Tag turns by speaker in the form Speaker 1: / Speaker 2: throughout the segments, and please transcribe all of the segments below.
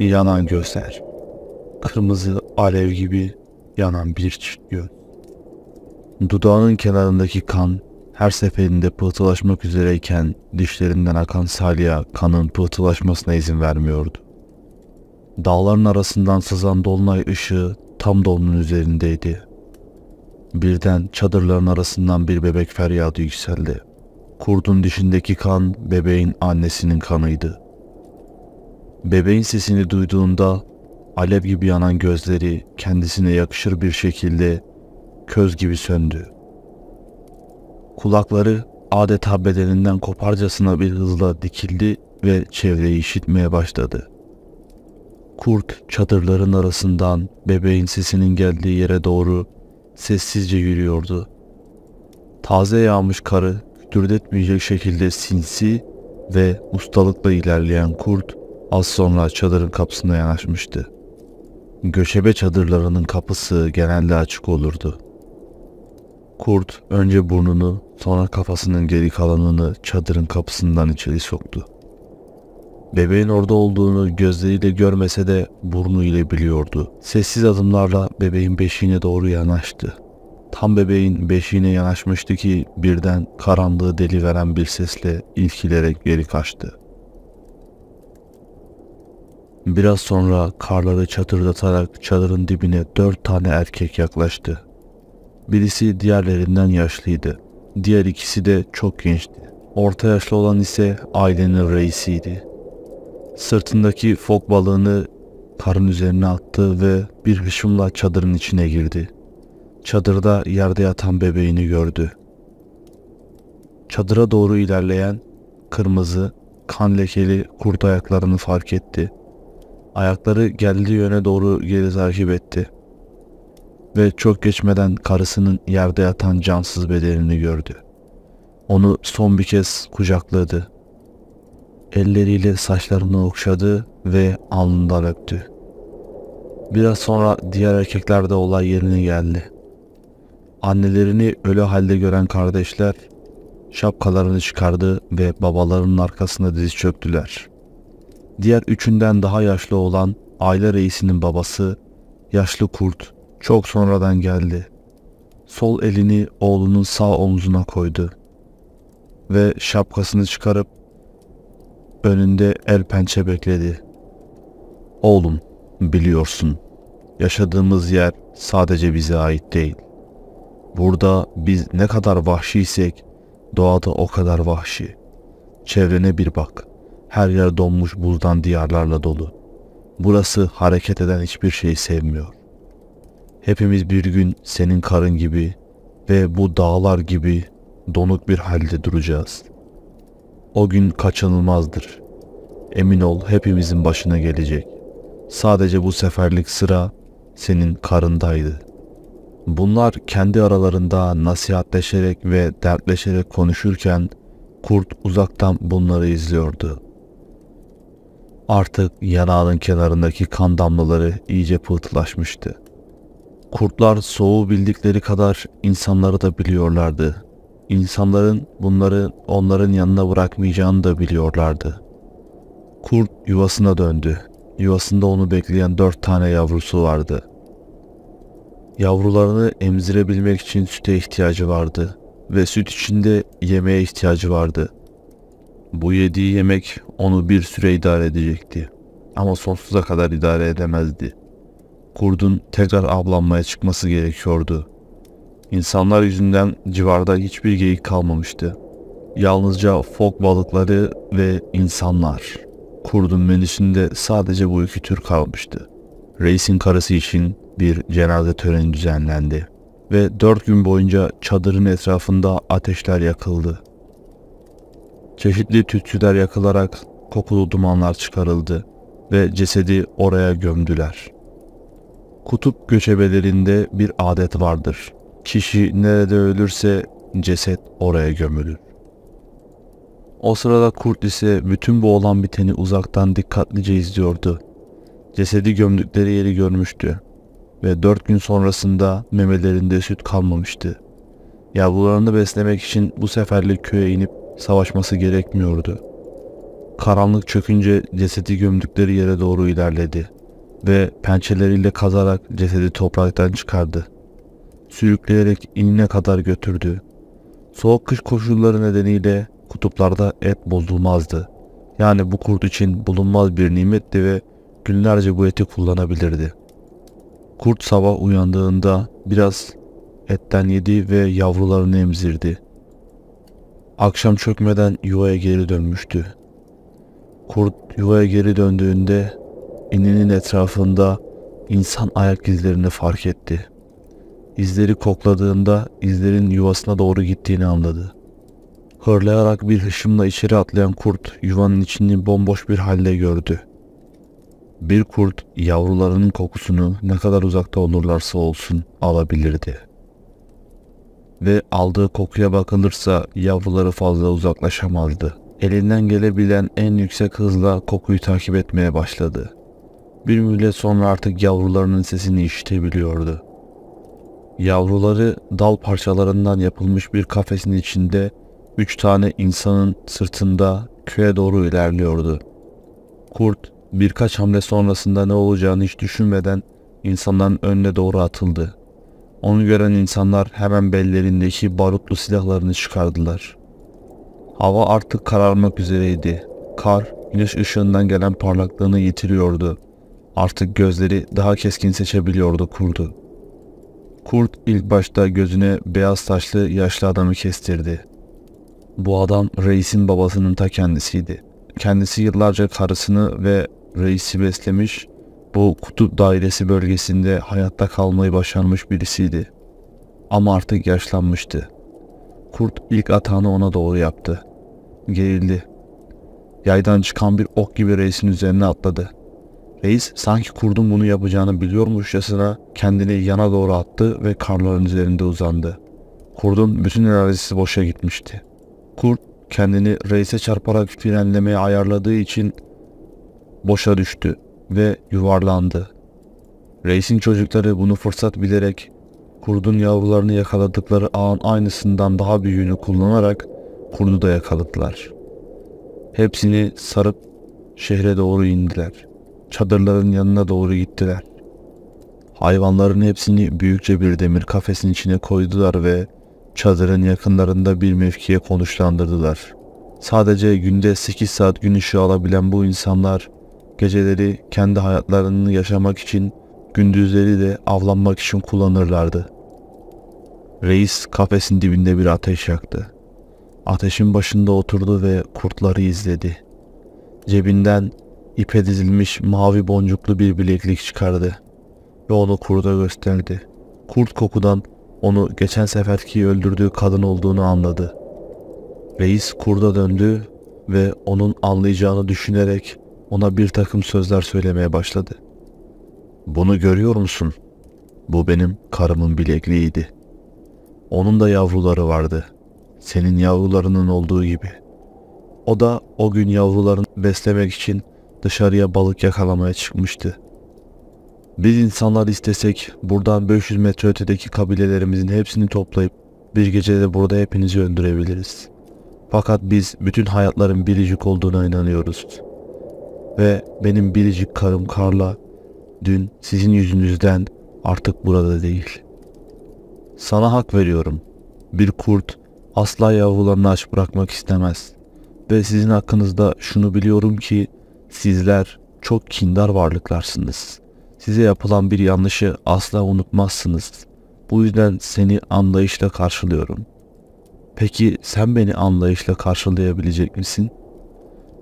Speaker 1: yanan gözler, kırmızı alev gibi yanan bir çift göz. Dudağının kenarındaki kan her seferinde pıhtılaşmak üzereyken dişlerinden akan salya kanın pıhtılaşmasına izin vermiyordu. Dağların arasından sızan dolunay ışığı tam da onun üzerindeydi. Birden çadırların arasından bir bebek feryadı yükseldi. Kurdun dişindeki kan bebeğin annesinin kanıydı. Bebeğin sesini duyduğunda alev gibi yanan gözleri kendisine yakışır bir şekilde köz gibi söndü. Kulakları adeta bedeninden koparcasına bir hızla dikildi ve çevreyi işitmeye başladı. Kurt çadırların arasından bebeğin sesinin geldiği yere doğru sessizce yürüyordu. Taze yağmış karı kütürdetmeyecek şekilde sinsi ve ustalıkla ilerleyen kurt Az sonra çadırın kapısına yanaşmıştı. Göçebe çadırlarının kapısı genelde açık olurdu. Kurt önce burnunu, sonra kafasının geri kalanını çadırın kapısından içeri soktu. Bebeğin orada olduğunu gözleriyle görmese de burnu ile biliyordu. Sessiz adımlarla bebeğin beşiğine doğru yanaştı. Tam bebeğin beşiğine yanaşmıştı ki birden karanlığı deli veren bir sesle ilkilerek geri kaçtı. Biraz sonra karları çatırdatarak çadırın dibine dört tane erkek yaklaştı. Birisi diğerlerinden yaşlıydı. Diğer ikisi de çok gençti. Orta yaşlı olan ise ailenin reisiydi. Sırtındaki fok balığını karın üzerine attı ve bir hışımla çadırın içine girdi. Çadırda yerde yatan bebeğini gördü. Çadıra doğru ilerleyen kırmızı, kan lekeli kurt ayaklarını fark etti.'' Ayakları geldiği yöne doğru geri takip etti. Ve çok geçmeden karısının yerde yatan cansız bedenini gördü. Onu son bir kez kucakladı. Elleriyle saçlarını okşadı ve alnından öptü. Biraz sonra diğer erkekler de olay yerine geldi. Annelerini ölü halde gören kardeşler şapkalarını çıkardı ve babalarının arkasında diz çöktüler.'' Diğer üçünden daha yaşlı olan aile reisinin babası, yaşlı kurt çok sonradan geldi. Sol elini oğlunun sağ omzuna koydu ve şapkasını çıkarıp önünde el pençe bekledi. Oğlum, biliyorsun, yaşadığımız yer sadece bize ait değil. Burada biz ne kadar vahşiysek, doğada o kadar vahşi. Çevrene bir bak.'' Her yer donmuş buzdan diyarlarla dolu. Burası hareket eden hiçbir şeyi sevmiyor. Hepimiz bir gün senin karın gibi ve bu dağlar gibi donuk bir halde duracağız. O gün kaçınılmazdır. Emin ol hepimizin başına gelecek. Sadece bu seferlik sıra senin karındaydı. Bunlar kendi aralarında nasihatleşerek ve dertleşerek konuşurken kurt uzaktan bunları izliyordu. Artık yanağının kenarındaki kan damlaları iyice pıhtılaşmıştı. Kurtlar soğuğu bildikleri kadar insanları da biliyorlardı. İnsanların bunları onların yanına bırakmayacağını da biliyorlardı. Kurt yuvasına döndü. Yuvasında onu bekleyen dört tane yavrusu vardı. Yavrularını emzirebilmek için süte ihtiyacı vardı ve süt içinde yemeğe ihtiyacı vardı. Bu yediği yemek onu bir süre idare edecekti. Ama sonsuza kadar idare edemezdi. Kurdun tekrar avlanmaya çıkması gerekiyordu. İnsanlar yüzünden civarda hiçbir geyik kalmamıştı. Yalnızca fok balıkları ve insanlar. Kurdun menüsünde sadece bu iki tür kalmıştı. Reis'in karısı için bir cenaze töreni düzenlendi ve dört gün boyunca çadırın etrafında ateşler yakıldı. Çeşitli tütsüler yakılarak kokulu dumanlar çıkarıldı ve cesedi oraya gömdüler. Kutup göçebelerinde bir adet vardır. Kişi nerede ölürse ceset oraya gömülür. O sırada kurt ise bütün bu olan biteni uzaktan dikkatlice izliyordu. Cesedi gömdükleri yeri görmüştü ve dört gün sonrasında memelerinde süt kalmamıştı. Yavrularını beslemek için bu seferlik köye inip savaşması gerekmiyordu. Karanlık çökünce cesedi gömdükleri yere doğru ilerledi ve pençeleriyle kazarak cesedi topraktan çıkardı. Sürükleyerek inine kadar götürdü. Soğuk kış koşulları nedeniyle kutuplarda et bozulmazdı. Yani bu kurt için bulunmaz bir nimetti ve günlerce bu eti kullanabilirdi. Kurt sabah uyandığında biraz etten yedi ve yavrularını emzirdi. Akşam çökmeden yuvaya geri dönmüştü. Kurt yuvaya geri döndüğünde ininin etrafında insan ayak izlerini fark etti. İzleri kokladığında izlerin yuvasına doğru gittiğini anladı. Hırlayarak bir hışımla içeri atlayan kurt yuvanın içini bomboş bir halde gördü. Bir kurt yavrularının kokusunu ne kadar uzakta olurlarsa olsun alabilirdi.'' ve aldığı kokuya bakılırsa yavruları fazla uzaklaşamazdı. Elinden gelebilen en yüksek hızla kokuyu takip etmeye başladı. Bir müddet sonra artık yavrularının sesini işitebiliyordu. Yavruları dal parçalarından yapılmış bir kafesin içinde üç tane insanın sırtında köye doğru ilerliyordu. Kurt birkaç hamle sonrasında ne olacağını hiç düşünmeden insanların önüne doğru atıldı. Onu gören insanlar hemen bellerindeki barutlu silahlarını çıkardılar. Hava artık kararmak üzereydi. Kar, güneş ışığından gelen parlaklığını yitiriyordu. Artık gözleri daha keskin seçebiliyordu kurdu. Kurt ilk başta gözüne beyaz taşlı yaşlı adamı kestirdi. Bu adam reisin babasının ta kendisiydi. Kendisi yıllarca karısını ve reisi beslemiş, bu kutup dairesi bölgesinde hayatta kalmayı başarmış birisiydi. Ama artık yaşlanmıştı. Kurt ilk atağını ona doğru yaptı. Gerildi. Yaydan çıkan bir ok gibi reisin üzerine atladı. Reis sanki kurdun bunu yapacağını biliyormuşçasına kendini yana doğru attı ve karların üzerinde uzandı. Kurdun bütün enerjisi boşa gitmişti. Kurt kendini reise çarparak frenlemeye ayarladığı için boşa düştü ve yuvarlandı. Reisin çocukları bunu fırsat bilerek kurdun yavrularını yakaladıkları ağın aynısından daha büyüğünü kullanarak kurdu da yakaladılar. Hepsini sarıp şehre doğru indiler. Çadırların yanına doğru gittiler. Hayvanların hepsini büyükçe bir demir kafesin içine koydular ve çadırın yakınlarında bir mevkiye konuşlandırdılar. Sadece günde 8 saat gün ışığı alabilen bu insanlar Geceleri kendi hayatlarını yaşamak için, gündüzleri de avlanmak için kullanırlardı. Reis kafesin dibinde bir ateş yaktı. Ateşin başında oturdu ve kurtları izledi. Cebinden ipe dizilmiş mavi boncuklu bir bileklik çıkardı ve onu kurda gösterdi. Kurt kokudan onu geçen seferki öldürdüğü kadın olduğunu anladı. Reis kurda döndü ve onun anlayacağını düşünerek ona bir takım sözler söylemeye başladı. Bunu görüyor musun? Bu benim karımın bilekliğiydi. Onun da yavruları vardı. Senin yavrularının olduğu gibi. O da o gün yavrularını beslemek için dışarıya balık yakalamaya çıkmıştı. Biz insanlar istesek buradan 500 metre ötedeki kabilelerimizin hepsini toplayıp bir gecede burada hepinizi öldürebiliriz. Fakat biz bütün hayatların biricik olduğuna inanıyoruz ve benim biricik karım Karla dün sizin yüzünüzden artık burada değil. Sana hak veriyorum. Bir kurt asla yavrularını aç bırakmak istemez. Ve sizin hakkınızda şunu biliyorum ki sizler çok kindar varlıklarsınız. Size yapılan bir yanlışı asla unutmazsınız. Bu yüzden seni anlayışla karşılıyorum. Peki sen beni anlayışla karşılayabilecek misin?''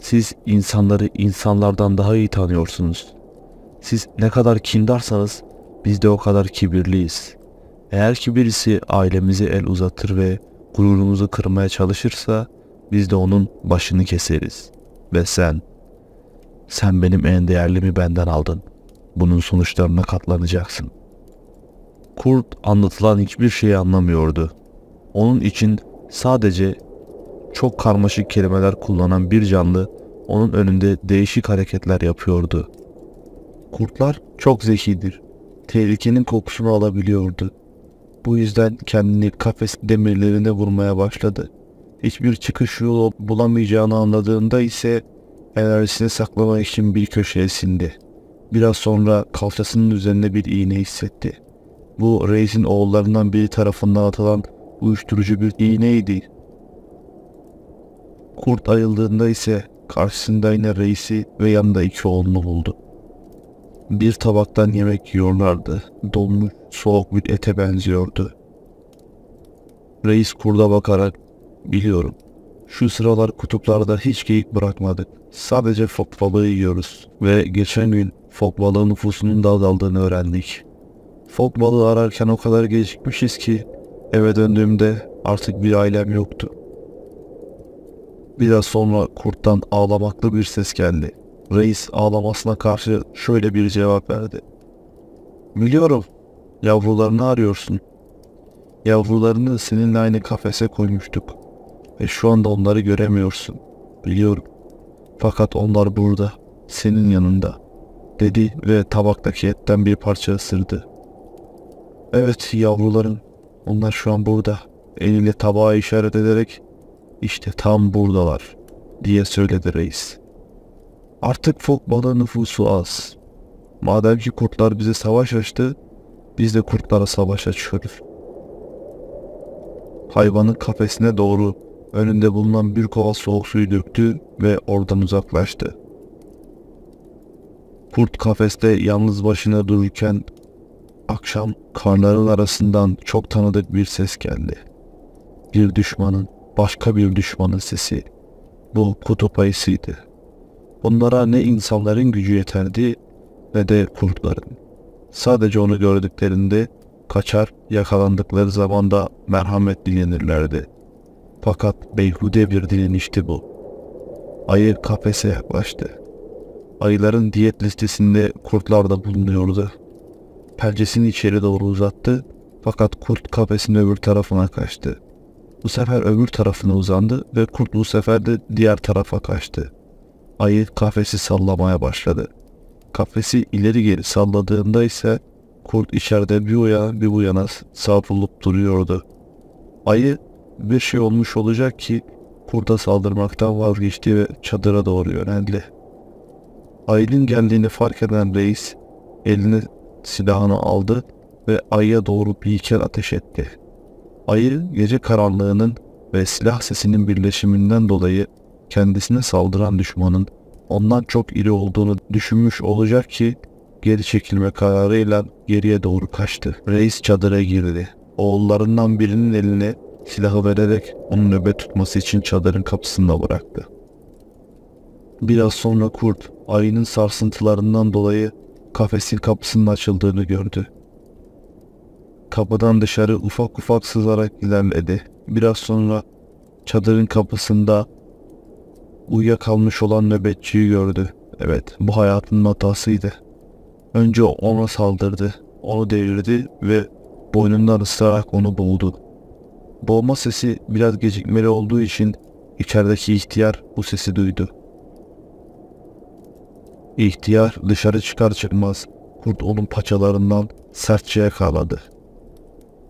Speaker 1: Siz insanları insanlardan daha iyi tanıyorsunuz. Siz ne kadar kindarsanız biz de o kadar kibirliyiz. Eğer ki birisi ailemizi el uzatır ve gururumuzu kırmaya çalışırsa biz de onun başını keseriz. Ve sen, sen benim en değerlimi benden aldın. Bunun sonuçlarına katlanacaksın. Kurt anlatılan hiçbir şeyi anlamıyordu. Onun için sadece çok karmaşık kelimeler kullanan bir canlı onun önünde değişik hareketler yapıyordu. Kurtlar çok zekidir. Tehlikenin kokusunu alabiliyordu. Bu yüzden kendini kafes demirlerine vurmaya başladı. Hiçbir çıkış yolu bulamayacağını anladığında ise enerjisini saklamak için bir köşeye sindi. Biraz sonra kalçasının üzerinde bir iğne hissetti. Bu Reis'in oğullarından biri tarafından atılan uyuşturucu bir iğneydi. Kurt ayıldığında ise karşısında yine reisi ve yanında iki oğlunu buldu. Bir tabaktan yemek yiyorlardı. Donmuş soğuk bir ete benziyordu. Reis kurda bakarak biliyorum şu sıralar kutuplarda hiç geyik bırakmadık. Sadece fok balığı yiyoruz ve geçen gün fok balığı nüfusunun da azaldığını öğrendik. Fok balığı ararken o kadar gecikmişiz ki eve döndüğümde artık bir ailem yoktu. Biraz sonra kurttan ağlamaklı bir ses geldi. Reis ağlamasına karşı şöyle bir cevap verdi. Biliyorum, yavrularını arıyorsun. Yavrularını seninle aynı kafese koymuştuk ve şu anda onları göremiyorsun. Biliyorum. Fakat onlar burada, senin yanında." dedi ve tabaktaki etten bir parça ısırdı. "Evet yavruların. Onlar şu an burada." Eliyle tabağa işaret ederek işte tam buradalar diye söyledi reis. Artık fok nüfusu az. Madem ki kurtlar bize savaş açtı, biz de kurtlara savaş açıyoruz. Hayvanın kafesine doğru önünde bulunan bir kova soğuk suyu döktü ve oradan uzaklaştı. Kurt kafeste yalnız başına dururken akşam karların arasından çok tanıdık bir ses geldi. Bir düşmanın başka bir düşmanın sesi. Bu kutup ayısıydı. Bunlara ne insanların gücü yeterdi ne de kurtların. Sadece onu gördüklerinde kaçar, yakalandıkları zaman da merhamet dilenirlerdi. Fakat beyhude bir dilenişti bu. Ayı kafese yaklaştı. Ayıların diyet listesinde kurtlar da bulunuyordu. Pelcesini içeri doğru uzattı fakat kurt kafesin öbür tarafına kaçtı. Bu sefer öbür tarafına uzandı ve kurt bu sefer de diğer tarafa kaçtı. Ayı kafesi sallamaya başladı. Kafesi ileri geri salladığında ise kurt içeride bir o bir bu yana savrulup duruyordu. Ayı bir şey olmuş olacak ki kurda saldırmaktan vazgeçti ve çadıra doğru yöneldi. Ayının geldiğini fark eden reis elini silahını aldı ve ayıya doğru bir iken ateş etti. Ayı gece karanlığının ve silah sesinin birleşiminden dolayı kendisine saldıran düşmanın ondan çok iri olduğunu düşünmüş olacak ki geri çekilme kararıyla geriye doğru kaçtı. Reis çadıra girdi. Oğullarından birinin eline silahı vererek onun nöbet tutması için çadırın kapısında bıraktı. Biraz sonra kurt ayının sarsıntılarından dolayı kafesin kapısının açıldığını gördü. Kapıdan dışarı ufak ufak sızarak ilerledi. Biraz sonra çadırın kapısında uyuyakalmış olan nöbetçiyi gördü. Evet bu hayatın hatasıydı. Önce ona saldırdı. Onu devirdi ve boynundan ısırarak onu boğdu. Boğma sesi biraz gecikmeli olduğu için içerideki ihtiyar bu sesi duydu. İhtiyar dışarı çıkar çıkmaz kurt onun paçalarından sertçe yakaladı.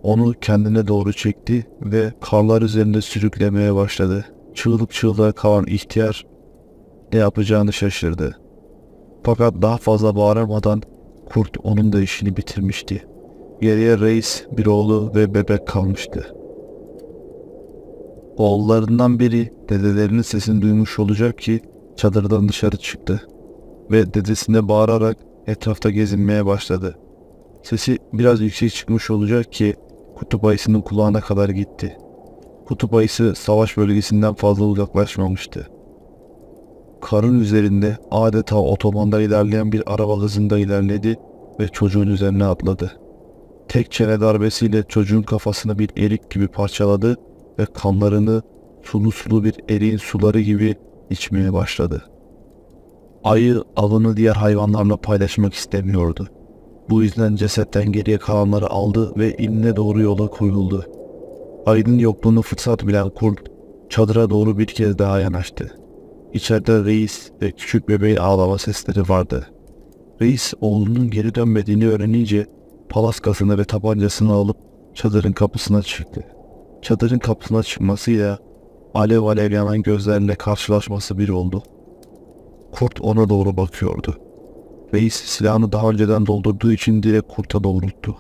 Speaker 1: Onu kendine doğru çekti ve karlar üzerinde sürüklemeye başladı. Çığlık çığlığa kalan ihtiyar ne yapacağını şaşırdı. Fakat daha fazla bağırmadan kurt onun da işini bitirmişti. Geriye reis, bir oğlu ve bebek kalmıştı. Oğullarından biri dedelerinin sesini duymuş olacak ki çadırdan dışarı çıktı ve dedesine bağırarak etrafta gezinmeye başladı. Sesi biraz yüksek çıkmış olacak ki Kutup ayısının kulağına kadar gitti. Kutup ayısı savaş bölgesinden fazla uzaklaşmamıştı. Karın üzerinde adeta otomanda ilerleyen bir araba hızında ilerledi ve çocuğun üzerine atladı. Tek çene darbesiyle çocuğun kafasını bir erik gibi parçaladı ve kanlarını sulu sulu bir eriğin suları gibi içmeye başladı. Ayı avını diğer hayvanlarla paylaşmak istemiyordu. Bu yüzden cesetten geriye kalanları aldı ve inine doğru yola koyuldu. Aydın yokluğunu fırsat bilen kurt çadıra doğru bir kez daha yanaştı. İçeride reis ve küçük bebeğin ağlama sesleri vardı. Reis oğlunun geri dönmediğini öğrenince palaskasını ve tabancasını alıp çadırın kapısına çıktı. Çadırın kapısına çıkmasıyla alev alev yanan gözlerle karşılaşması bir oldu. Kurt ona doğru bakıyordu. Reis silahını daha önceden doldurduğu için direkt kurta doğrulttu.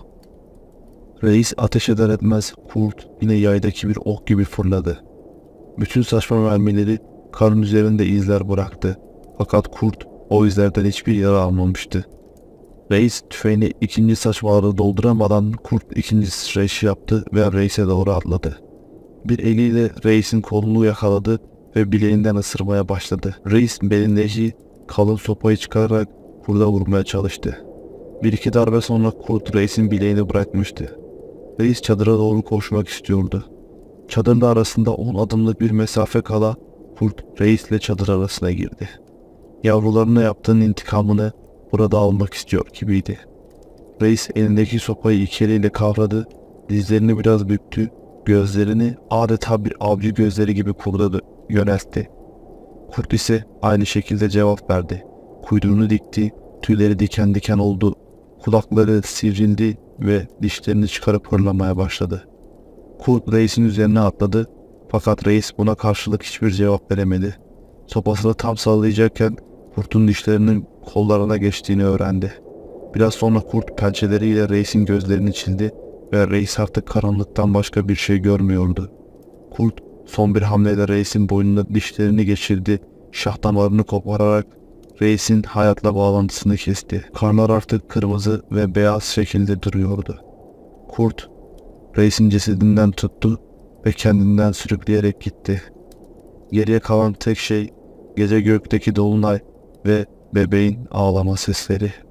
Speaker 1: Reis ateş eder etmez kurt yine yaydaki bir ok gibi fırladı. Bütün saçma mermileri karın üzerinde izler bıraktı. Fakat kurt o izlerden hiçbir yara almamıştı. Reis tüfeğini ikinci saçmaları dolduramadan kurt ikinci sıçrayışı yaptı ve reise doğru atladı. Bir eliyle reisin kolunu yakaladı ve bileğinden ısırmaya başladı. Reis belindeki kalın sopayı çıkararak kurda vurmaya çalıştı. Bir iki darbe sonra kurt reisin bileğini bırakmıştı. Reis çadıra doğru koşmak istiyordu. Çadırın arasında 10 adımlık bir mesafe kala kurt reisle çadır arasına girdi. Yavrularına yaptığın intikamını burada almak istiyor gibiydi. Reis elindeki sopayı iki eliyle kavradı, dizlerini biraz büktü, gözlerini adeta bir avcı gözleri gibi kurda yöneltti. Kurt ise aynı şekilde cevap verdi kuyruğunu dikti, tüyleri diken diken oldu, kulakları sivrildi ve dişlerini çıkarıp hırlamaya başladı. Kurt reisin üzerine atladı fakat reis buna karşılık hiçbir cevap veremedi. Sopasını tam sallayacakken kurtun dişlerinin kollarına geçtiğini öğrendi. Biraz sonra kurt pençeleriyle reisin gözlerini çildi ve reis artık karanlıktan başka bir şey görmüyordu. Kurt son bir hamlede reisin boynuna dişlerini geçirdi, şah damarını kopararak reisin hayatla bağlantısını kesti. Karlar artık kırmızı ve beyaz şekilde duruyordu. Kurt, reisin cesedinden tuttu ve kendinden sürükleyerek gitti. Geriye kalan tek şey gece gökteki dolunay ve bebeğin ağlama sesleri.